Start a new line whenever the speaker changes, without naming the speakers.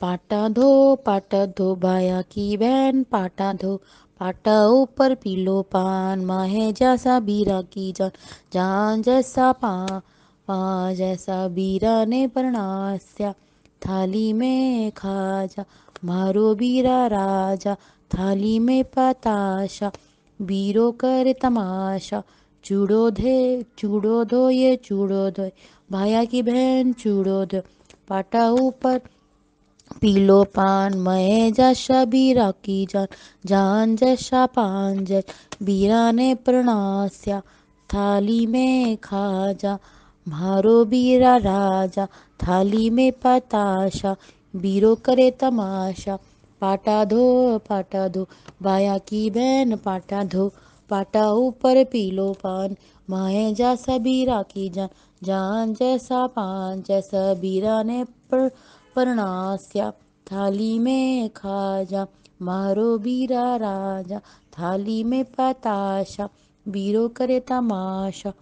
पाटा
धो पाटा धो भाया की बहन पाटा धो पाटा ऊपर पीलो पान माहे जैसा बीरा की जान जान जैसा पा पा जैसा बीरा ने प्रणास्या थाली में खाजा मारो बीरा राजा थाली में पताशा बीरो कर तमाशा चूड़ो धे चूड़ो धो ये चूड़ो धो भाया की बहन चूड़ो धो पाटा ऊपर पीलो पान मैं जैसा बीरा की जान जान जैसा पान जय बीरा ने प्रणास्या थाली में जा मारो बीरा राजा थाली में पताशा बीरो करे तमाशा पाटा धो पाटा धो बाया की बहन पाटा धो पाटा ऊपर पीलो पान माए जैसा बीरा की जान जान जैसा पान जैसा बीरा ने प्र पर्णास्या थाली में खाजा मारो बीरा राजा थाली में पताशा बीरो करे तमाशा